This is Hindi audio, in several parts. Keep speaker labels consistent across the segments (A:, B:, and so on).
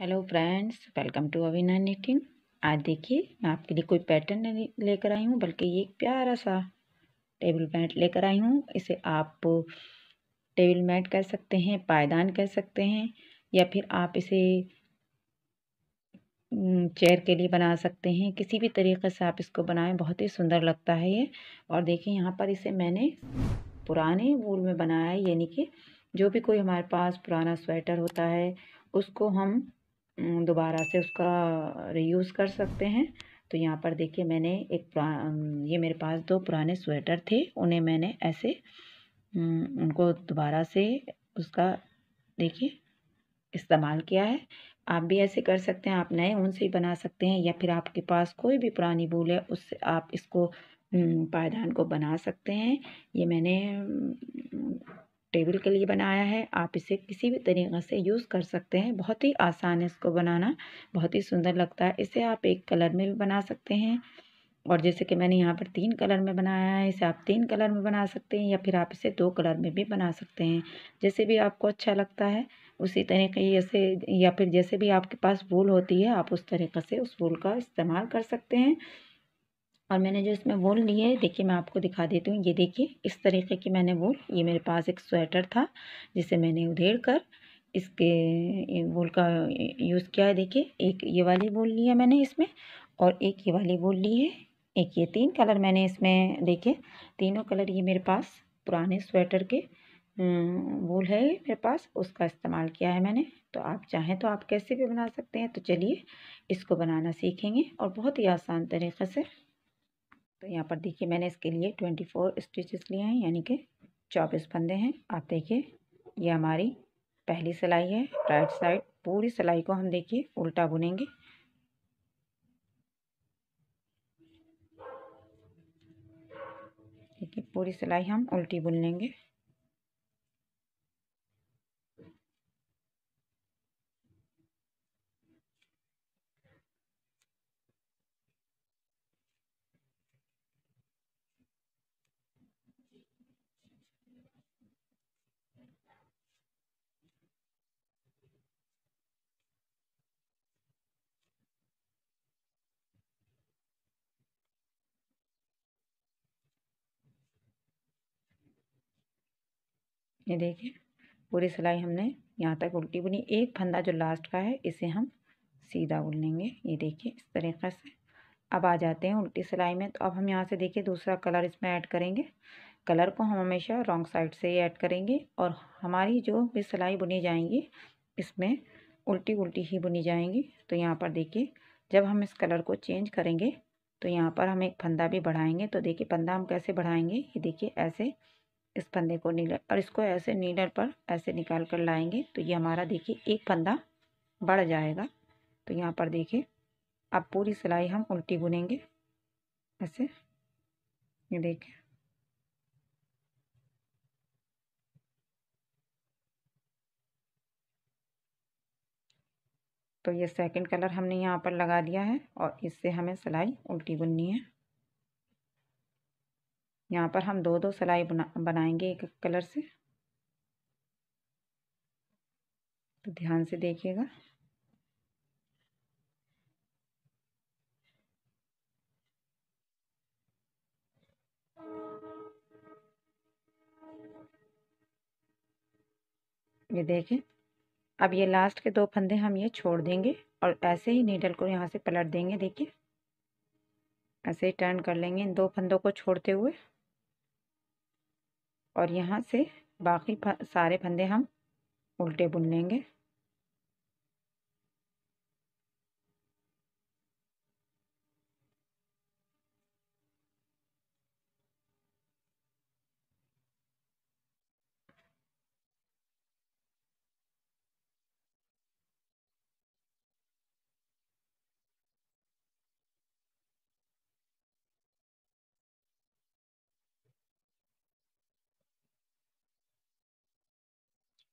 A: हेलो फ्रेंड्स वेलकम टू अविना नीटिंग आज देखिए मैं आपके लिए कोई पैटर्न नहीं लेकर आई हूँ बल्कि ये एक प्यारा सा टेबल मैट लेकर आई हूँ इसे आप टेबल मैट कह सकते हैं पायदान कह सकते हैं या फिर आप इसे चेयर के लिए बना सकते हैं किसी भी तरीके से आप इसको बनाएं बहुत ही सुंदर लगता है ये और देखिए यहाँ पर इसे मैंने पुराने वूल में बनाया है यानी कि जो भी कोई हमारे पास पुराना स्वेटर होता है उसको हम दोबारा से उसका रीयूज़ कर सकते हैं तो यहाँ पर देखिए मैंने एक ये मेरे पास दो पुराने स्वेटर थे उन्हें मैंने ऐसे उनको दोबारा से उसका देखिए इस्तेमाल किया है आप भी ऐसे कर सकते हैं आप नए ऊन से ही बना सकते हैं या फिर आपके पास कोई भी पुरानी बूल है उससे आप इसको पायदान को बना सकते हैं ये मैंने टेबल के लिए बनाया है आप इसे किसी भी तरीक़े से यूज़ कर सकते हैं बहुत ही आसान है इसको बनाना बहुत ही सुंदर लगता है इसे आप एक कलर में भी बना सकते हैं और जैसे कि मैंने यहाँ पर तीन कलर में बनाया है इसे आप तीन कलर में बना सकते हैं या फिर आप इसे दो कलर में भी बना सकते हैं जैसे भी आपको अच्छा लगता है उसी तरीके से या फिर जैसे भी आपके पास वूल होती है आप उस तरीके से उस वूल का इस्तेमाल कर सकते हैं और मैंने जो इसमें वोल लिए है देखिए मैं आपको दिखा देती हूँ ये देखिए इस तरीके की मैंने वोल ये मेरे पास एक स्वेटर था जिसे मैंने उधेड़ कर इसके वोल का यूज़ किया है देखिए एक ये वाली वोल ली है मैंने इसमें और एक ये वाली वोल ली है एक ये तीन कलर मैंने इसमें देखे तीनों कलर ये मेरे पास पुराने स्वेटर के वूल है मेरे पास उसका इस्तेमाल किया है मैंने तो आप चाहें तो आप कैसे भी बना सकते हैं तो चलिए इसको बनाना सीखेंगे और बहुत ही आसान तरीके से तो यहाँ पर देखिए मैंने इसके लिए ट्वेंटी फोर स्टिचेस लिए हैं यानी कि चौबीस फंदे हैं आप देखिए ये हमारी पहली सिलाई है राइट साइड पूरी सिलाई को हम देखिए उल्टा बुनेंगे देखिए पूरी सिलाई हम उल्टी बुन लेंगे ये देखिए पूरी सिलाई हमने यहाँ तक उल्टी बुनी एक फंदा जो लास्ट का है इसे हम सीधा बुन लेंगे ये देखिए इस तरीक़े से अब आ जाते हैं उल्टी सिलाई में तो अब हम यहाँ से देखिए दूसरा कलर इसमें ऐड करेंगे कलर को हम हमेशा रॉन्ग साइड से ही ऐड करेंगे और हमारी जो भी सिलाई बुनी जाएंगी इसमें उल्टी उल्टी ही बुनी जाएंगी तो यहाँ पर देखिए जब हम इस कलर को चेंज करेंगे तो यहाँ पर हम एक फंदा भी बढ़ाएंगे तो देखिए फंदा हम कैसे बढ़ाएंगे ये देखिए ऐसे इस फंदे को नीडर और इसको ऐसे नीलर पर ऐसे निकाल कर लाएंगे तो ये हमारा देखिए एक फंदा बढ़ जाएगा तो यहाँ पर देखिए अब पूरी सिलाई हम उल्टी बुनेंगे ऐसे ये देखिए तो ये सेकंड कलर हमने यहाँ पर लगा दिया है और इससे हमें सिलाई उल्टी बुननी है यहाँ पर हम दो दो सिलाई बना बनाएंगे एक एक कलर से तो ध्यान से देखिएगा ये देखें अब ये लास्ट के दो फंदे हम ये छोड़ देंगे और ऐसे ही नीडल को यहाँ से पलट देंगे देखिए ऐसे ही टर्न कर लेंगे इन दो फंदों को छोड़ते हुए और यहाँ से बाकी सारे फंदे हम उल्टे बुन लेंगे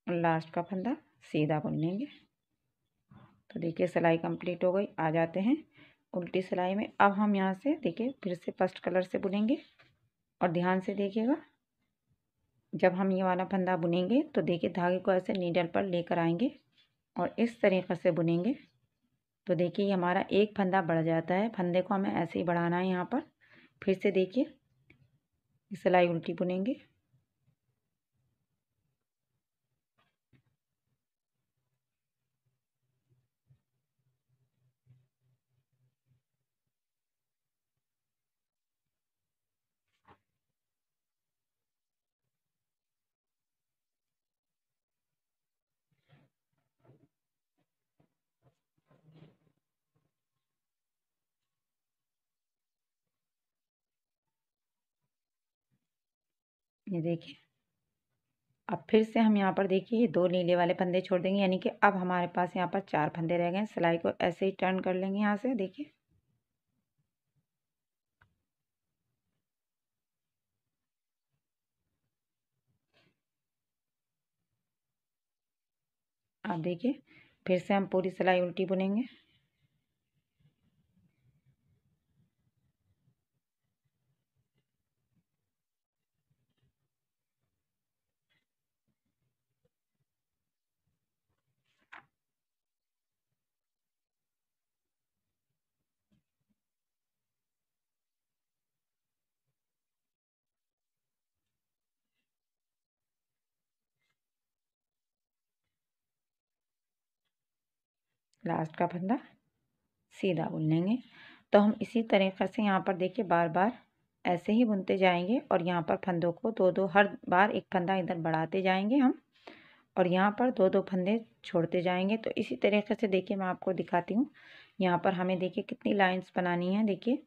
A: लास्ट का फंदा सीधा बुन लेंगे तो देखिए सिलाई कंप्लीट हो गई आ जाते हैं उल्टी सिलाई में अब हम यहाँ से देखिए फिर से फर्स्ट कलर से बुनेंगे और ध्यान से देखिएगा जब हम ये वाला फंदा बुनेंगे तो देखिए धागे को ऐसे नीडल पर लेकर आएंगे और इस तरीक़े से बुनेंगे तो देखिए ये हमारा एक फंदा बढ़ जाता है फंदे को हमें ऐसे ही बढ़ाना है यहाँ पर फिर से देखिए सिलाई उल्टी बुनेंगे ये देखिए अब फिर से हम यहाँ पर देखिए ये दो नीले वाले फंदे छोड़ देंगे यानी कि अब हमारे पास यहाँ पर चार फंदे रह गए सिलाई को ऐसे ही टर्न कर लेंगे यहाँ से देखिए आप देखिए फिर से हम पूरी सिलाई उल्टी बुनेंगे लास्ट का फंदा सीधा बुन लेंगे तो हम इसी तरीक़े से यहाँ पर देखिए बार बार ऐसे ही बुनते जाएंगे और यहाँ पर फंदों को दो दो हर बार एक फंदा इधर बढ़ाते जाएंगे हम और यहाँ पर दो दो फंदे छोड़ते जाएंगे तो इसी तरीके से देखिए मैं आपको दिखाती हूँ यहाँ पर हमें देखिए कितनी लाइंस बनानी है देखिए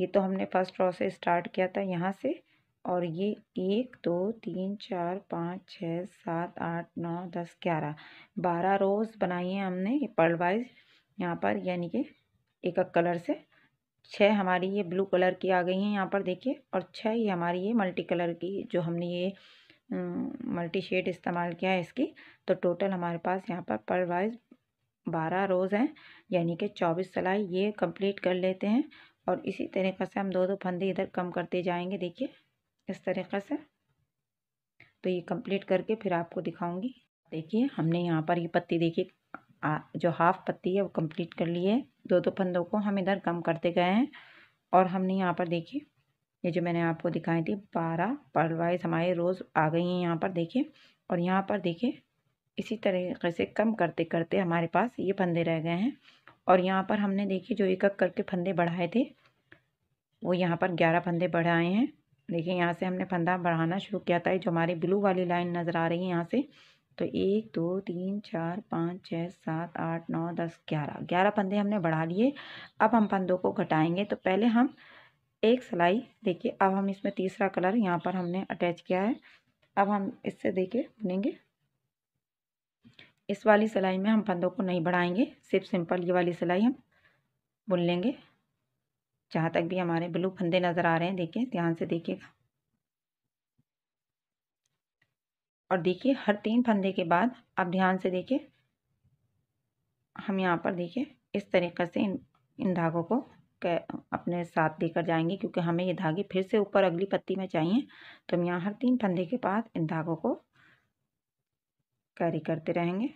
A: ये तो हमने फर्स्ट रॉ से स्टार्ट किया था यहाँ से और ये एक दो तीन चार पाँच छः सात आठ नौ दस ग्यारह बारह रोज़ बनाई हैं हमने पर्ल वाइज यहाँ पर यानी कि एक एक कलर से छः हमारी ये ब्लू कलर की आ गई हैं यहाँ पर देखिए और छः ये हमारी ये मल्टी कलर की जो हमने ये मल्टी शेड इस्तेमाल किया है इसकी तो टोटल हमारे पास यहाँ पर पर्ल वाइज बारह रोज़ हैं यानी कि चौबीस सिलाई ये कंप्लीट कर लेते हैं और इसी तरीक़े से हम दो दो फंदे इधर कम करते जाएंगे देखिए इस तरीक़े से तो ये कंप्लीट करके फिर आपको दिखाऊंगी देखिए हमने यहाँ पर ये पत्ती देखिए जो हाफ़ पत्ती है वो कंप्लीट कर ली है दो दो फंदों को हम इधर कम करते गए हैं और हमने यहाँ पर देखिए ये जो मैंने आपको दिखाई थी बारह पर्ल वाइज हमारे रोज़ आ गई हैं यहाँ पर देखिए और यहाँ पर देखिए इसी तरीके से कम करते करते हमारे पास ये फंदे रह गए हैं और यहाँ पर हमने देखिए जो एक एक करके फंदे बढ़ाए थे वो यहाँ पर ग्यारह फंदे बढ़ाए हैं देखिए यहाँ से हमने फंदा बढ़ाना शुरू किया था जो हमारी ब्लू वाली लाइन नज़र आ रही है यहाँ से तो एक दो तीन चार पाँच छः सात आठ नौ दस ग्यारह ग्यारह फंदे हमने बढ़ा लिए अब हम फंदों को घटाएंगे तो पहले हम एक सिलाई देखिए अब हम इसमें तीसरा कलर यहाँ पर हमने अटैच किया है अब हम इससे देखे बुनेंगे इस वाली सिलाई में हम फंदों को नहीं बढ़ाएंगे सिर्फ सिंपल ये वाली सिलाई हम बुन लेंगे जहाँ तक भी हमारे ब्लू फंदे नज़र आ रहे हैं देखिए ध्यान से देखिएगा और देखिए हर तीन फंदे के बाद आप ध्यान से देखिए हम यहाँ पर देखिए इस तरीके से इन इन धागों को अपने साथ लेकर जाएंगे क्योंकि हमें ये धागे फिर से ऊपर अगली पत्ती में चाहिए तो हम यहाँ हर तीन फंदे के बाद इन धागों को कैरी करते रहेंगे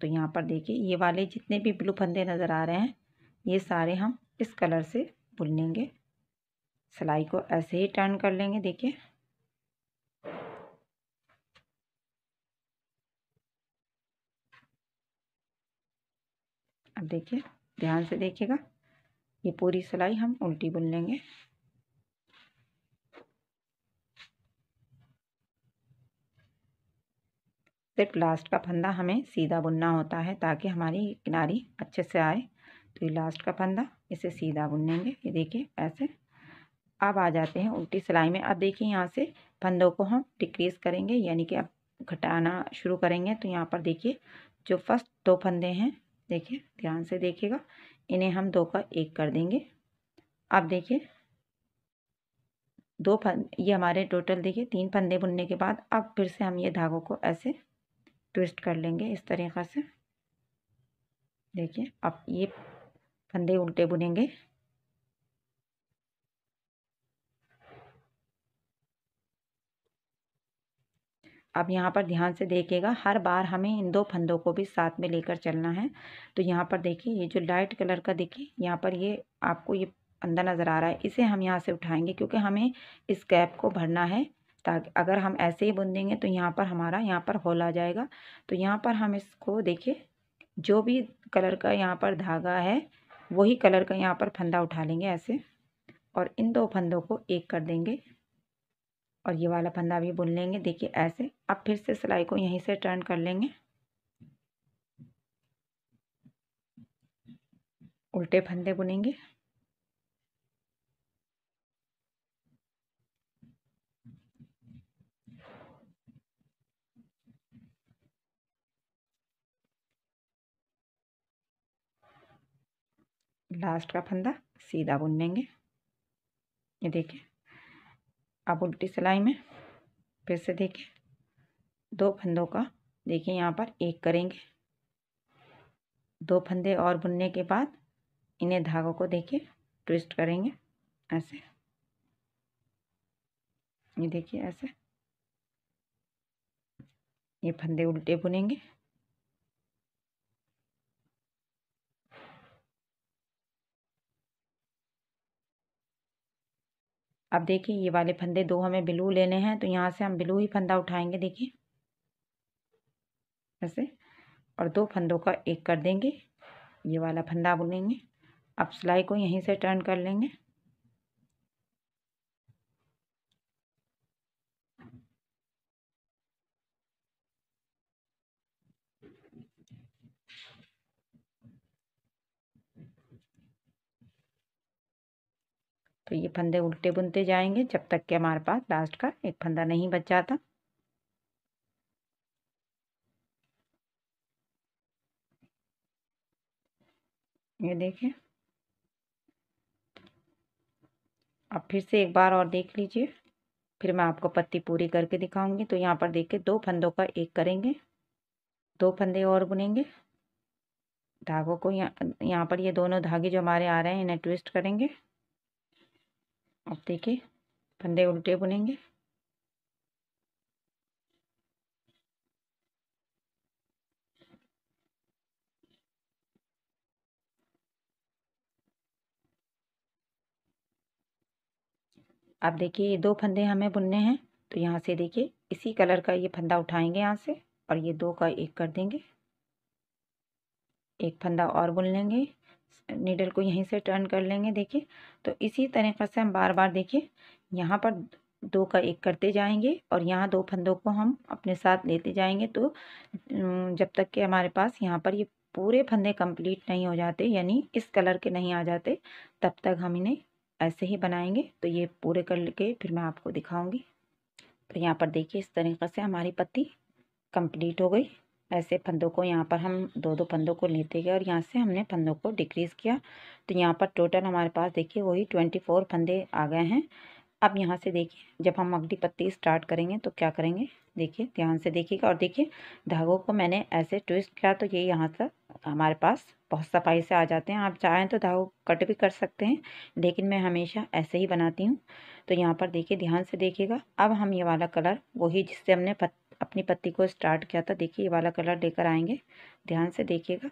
A: तो यहाँ पर देखिए ये वाले जितने भी ब्लू फंदे नज़र आ रहे हैं ये सारे हम इस कलर से बुन लेंगे सिलाई को ऐसे ही टर्न कर लेंगे देखिए अब देखिए ध्यान से देखिएगा ये पूरी सिलाई हम उल्टी बुन लेंगे सिर्फ लास्ट का फंदा हमें सीधा बुनना होता है ताकि हमारी किनारी अच्छे से आए तो ये लास्ट का फंदा इसे सीधा बुनेंगे ये देखिए ऐसे अब आ जाते हैं उल्टी सिलाई में अब देखिए यहाँ से फंदों को हम डिक्रीज़ करेंगे यानी कि अब घटाना शुरू करेंगे तो यहाँ पर देखिए जो फर्स्ट दो फंदे हैं देखिए ध्यान से देखिएगा इन्हें हम दो का एक कर देंगे अब देखिए दो फंद ये हमारे टोटल देखिए तीन फंदे बुनने के बाद अब फिर से हम ये धागों को ऐसे ट्विस्ट कर लेंगे इस तरीक़ा से देखिए अब ये फंदे उल्टे बुनेंगे अब यहाँ पर ध्यान से देखिएगा हर बार हमें इन दो फंदों को भी साथ में लेकर चलना है तो यहाँ पर देखिए ये जो लाइट कलर का देखिए यहाँ पर ये आपको ये अंदर नज़र आ रहा है इसे हम यहाँ से उठाएंगे क्योंकि हमें इस कैप को भरना है ताकि अगर हम ऐसे ही बुन देंगे तो यहाँ पर हमारा यहाँ पर होल आ जाएगा तो यहाँ पर हम इसको देखिए जो भी कलर का यहाँ पर धागा है वही कलर का यहाँ पर फंदा उठा लेंगे ऐसे और इन दो फंदों को एक कर देंगे और ये वाला फंदा भी बुन लेंगे देखिए ऐसे अब फिर से सिलाई को यहीं से टर्न कर लेंगे उल्टे फंदे बुनेंगे लास्ट का फंदा सीधा बुन लेंगे ये देखिए आप उल्टी सिलाई में फिर से देखिए दो फंदों का देखिए यहाँ पर एक करेंगे दो फंदे और बुनने के बाद इन्हें धागों को देखिए ट्विस्ट करेंगे ऐसे ये देखिए ऐसे ये फंदे उल्टे बुनेंगे अब देखिए ये वाले फंदे दो हमें ब्लू लेने हैं तो यहाँ से हम ब्लू ही फंदा उठाएंगे देखिए ऐसे और दो फंदों का एक कर देंगे ये वाला फंदा बुनेंगे अब सिलाई को यहीं से टर्न कर लेंगे फिर तो ये फंदे उल्टे बुनते जाएंगे जब तक कि हमारे पास लास्ट का एक फंदा नहीं बच जाता ये देखिए अब फिर से एक बार और देख लीजिए फिर मैं आपको पत्ती पूरी करके दिखाऊंगी तो यहाँ पर देखिए दो फंदों का एक करेंगे दो फंदे और बुनेंगे धागों को यहाँ यहाँ पर ये दोनों धागे जो हमारे आ रहे हैं इन्हें ट्विस्ट करेंगे अब देखिए फंदे उल्टे बुनेंगे अब देखिए ये दो फंदे हमें बुनने हैं तो यहाँ से देखिए इसी कलर का ये फंदा उठाएंगे यहाँ से और ये दो का एक कर देंगे एक फंदा और बुन लेंगे नीडल को यहीं से टर्न कर लेंगे देखिए तो इसी तरीक़े से हम बार बार देखिए यहाँ पर दो का एक करते जाएंगे और यहाँ दो फंदों को हम अपने साथ लेते जाएंगे तो जब तक कि हमारे पास यहाँ पर ये पूरे फंदे कंप्लीट नहीं हो जाते यानी इस कलर के नहीं आ जाते तब तक हम इन्हें ऐसे ही बनाएंगे तो ये पूरे कर के फिर मैं आपको दिखाऊंगी तो यहाँ पर देखिए इस तरीक़े से हमारी पत्ती कंप्लीट हो गई ऐसे फंदों को यहाँ पर हम दो दो फंदों को लेते गए और यहाँ से हमने फंदों को डिक्रीज़ किया तो यहाँ पर टोटल हमारे पास देखिए वही ट्वेंटी फोर फंदे आ गए हैं अब यहाँ से देखिए जब हम अगली पत्ती स्टार्ट करेंगे तो क्या करेंगे देखिए ध्यान से देखिएगा और देखिए धागों को मैंने ऐसे ट्विस्ट किया तो ये यह यहाँ तक हमारे पास बहुत सफाई से आ जाते हैं आप चाहें तो धागों कट भी कर सकते हैं लेकिन मैं हमेशा ऐसे ही बनाती हूँ तो यहाँ पर देखिए ध्यान से देखिएगा अब हम ये वाला कलर वही जिससे हमने अपनी पत्ती को स्टार्ट किया था देखिए ये वाला कलर लेकर आएंगे ध्यान से देखिएगा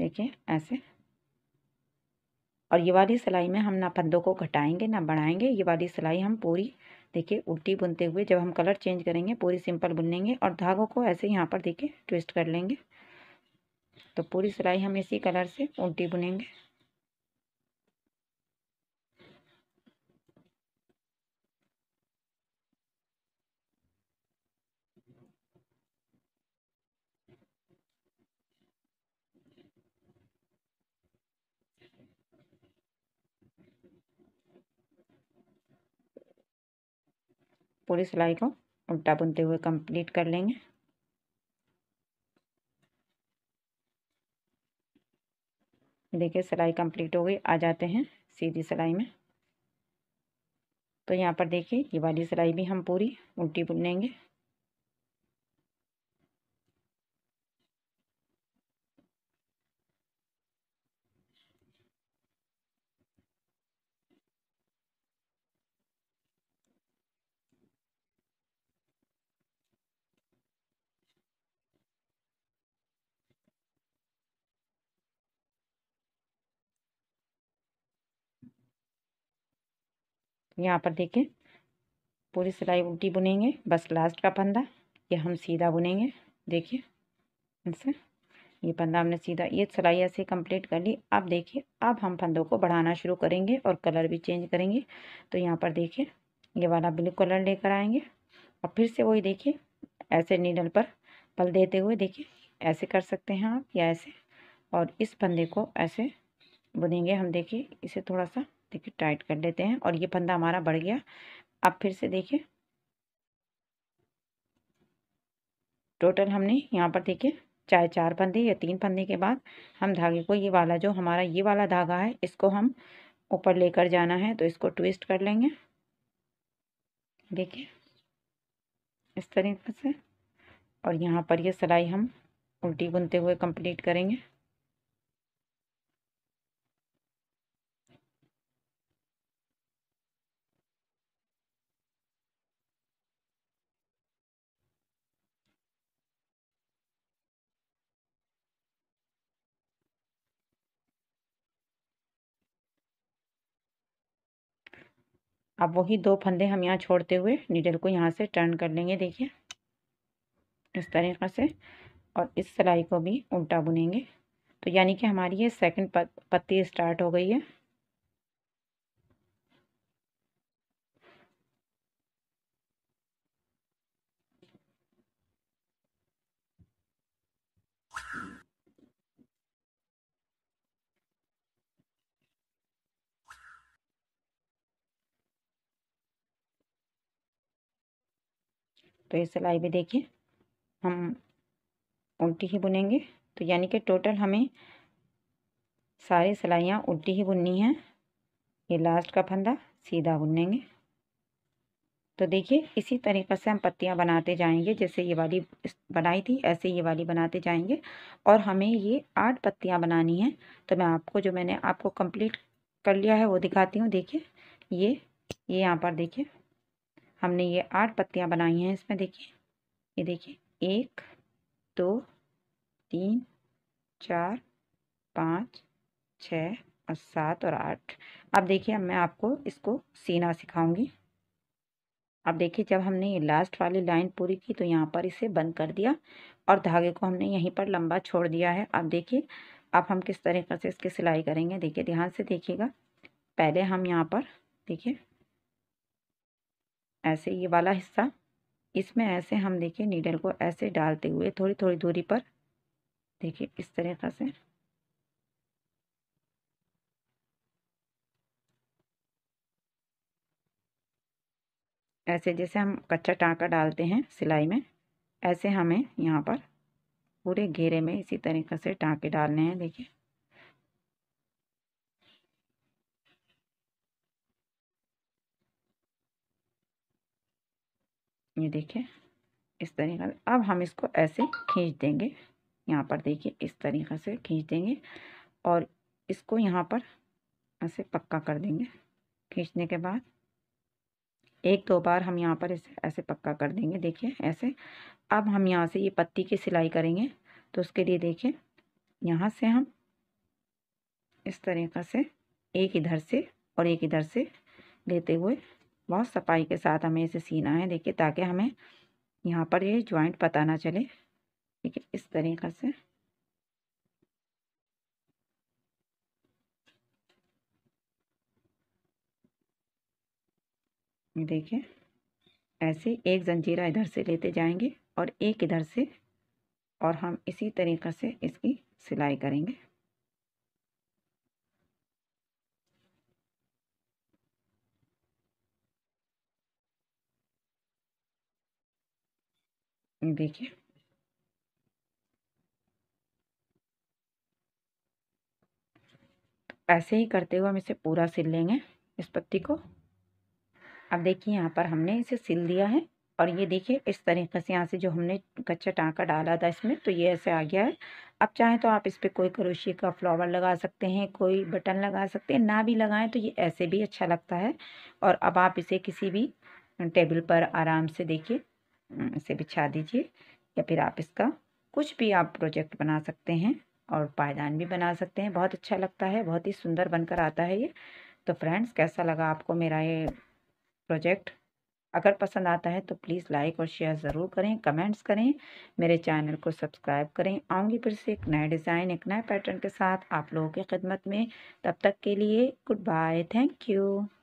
A: देखिए ऐसे और ये वाली सिलाई में हम ना फंदों को घटाएंगे ना बढ़ाएंगे ये वाली सिलाई हम पूरी देखिए उल्टी बुनते हुए जब हम कलर चेंज करेंगे पूरी सिंपल बुन लेंगे और धागों को ऐसे यहाँ पर देखिए ट्विस्ट कर लेंगे तो पूरी सिलाई हम इसी कलर से उल्टी बुनेंगे पूरी सिलाई को उल्टा बुनते हुए कंप्लीट कर लेंगे देखिए सिलाई कंप्लीट हो गई आ जाते हैं सीधी सिलाई में तो यहाँ पर देखिए ये वाली सिलाई भी हम पूरी उल्टी बुन लेंगे यहाँ पर देखें पूरी सिलाई उल्टी बुनेंगे बस लास्ट का फंदा ये हम सीधा बुनेंगे देखिए इनसे ये फंदा हमने सीधा ये सिलाई ऐसे कंप्लीट कर ली अब देखिए अब हम फंदों को बढ़ाना शुरू करेंगे और कलर भी चेंज करेंगे तो यहाँ पर देखिए ये वाला ब्लू कलर लेकर आएंगे और फिर से वही देखिए ऐसे नीडल पर पल देते हुए देखिए ऐसे कर सकते हैं आप या ऐसे और इस फंदे को ऐसे बुनेंगे हम देखिए इसे थोड़ा सा देखिए टाइट कर लेते हैं और ये फंदा हमारा बढ़ गया अब फिर से देखिए टोटल हमने यहाँ पर देखिए चाहे चार फंदे या तीन फंदे के बाद हम धागे को ये वाला जो हमारा ये वाला धागा है इसको हम ऊपर लेकर जाना है तो इसको ट्विस्ट कर लेंगे देखिए इस तरीके से और यहाँ पर ये सिलाई हम उल्टी बुनते हुए कंप्लीट करेंगे अब वही दो फंदे हम यहाँ छोड़ते हुए नीडल को यहाँ से टर्न कर लेंगे देखिए इस तरीक़े से और इस सिलाई को भी उल्टा बुनेंगे तो यानी कि हमारी ये सेकंड पत्ती स्टार्ट हो गई है तो ये सिलाई भी देखिए हम उल्टी ही बुनेंगे तो यानी कि टोटल हमें सारी सिलाइयाँ उल्टी ही बुननी है ये लास्ट का फंदा सीधा बुनेंगे तो देखिए इसी तरीके से हम पत्तियाँ बनाते जाएंगे जैसे ये वाली बनाई थी ऐसे ये वाली बनाते जाएंगे और हमें ये आठ पत्तियाँ बनानी हैं तो मैं आपको जो मैंने आपको कंप्लीट कर लिया है वो दिखाती हूँ देखिए ये ये यहाँ पर देखिए हमने ये आठ पत्तियाँ बनाई हैं इसमें देखिए ये देखिए एक दो तीन चार पाँच छः और सात और आठ अब देखिए अब मैं आपको इसको सीना सिखाऊंगी अब देखिए जब हमने ये लास्ट वाली लाइन पूरी की तो यहाँ पर इसे बंद कर दिया और धागे को हमने यहीं पर लंबा छोड़ दिया है अब देखिए अब हम किस तरीके से इसकी सिलाई करेंगे देखिए ध्यान से देखिएगा पहले हम यहाँ पर देखिए ऐसे ये वाला हिस्सा इसमें ऐसे हम देखिए नीडल को ऐसे डालते हुए थोड़ी थोड़ी दूरी पर देखिए इस तरीक़ा से ऐसे जैसे हम कच्चा टाँका डालते हैं सिलाई में ऐसे हमें यहाँ पर पूरे घेरे में इसी तरीके से टाँके डालने हैं देखिए ये देखिए इस तरीके से अब हम इसको ऐसे खींच देंगे यहाँ पर देखिए इस तरीके से खींच देंगे और इसको यहाँ पर ऐसे पक्का कर देंगे खींचने के बाद एक दो बार हम यहाँ पर इसे ऐसे पक्का कर देंगे देखिए ऐसे अब हम यहाँ से ये पत्ती की सिलाई करेंगे तो उसके लिए देखिए यहाँ से हम इस तरीक़ा से एक इधर से और एक इधर से लेते हुए बहुत सफाई के साथ हमें इसे सीना है देखिए ताकि हमें यहाँ पर ये ज्वाइंट पता ना चले ठीक है इस तरीक़े से देखिए ऐसे एक जंजीरा इधर से लेते जाएंगे और एक इधर से और हम इसी तरीक़े से इसकी सिलाई करेंगे देखिए तो ऐसे ही करते हुए हम इसे पूरा सिल लेंगे इस पत्ती को अब देखिए यहाँ पर हमने इसे सिल दिया है और ये देखिए इस तरीके से यहाँ से जो हमने कच्चा टाँका डाला था इसमें तो ये ऐसे आ गया है अब चाहें तो आप इस पर कोई करोशी का फ्लावर लगा सकते हैं कोई बटन लगा सकते हैं ना भी लगाएं तो ये ऐसे भी अच्छा लगता है और अब आप इसे किसी भी टेबल पर आराम से देखिए इसे बिछा दीजिए या फिर आप इसका कुछ भी आप प्रोजेक्ट बना सकते हैं और पायदान भी बना सकते हैं बहुत अच्छा लगता है बहुत ही सुंदर बनकर आता है ये तो फ्रेंड्स कैसा लगा आपको मेरा ये प्रोजेक्ट अगर पसंद आता है तो प्लीज़ लाइक और शेयर ज़रूर करें कमेंट्स करें मेरे चैनल को सब्सक्राइब करें आऊँगी फिर से एक नए डिज़ाइन एक नए पैटर्न के साथ आप लोगों की खिदमत में तब तक के लिए गुड बाय थैंक यू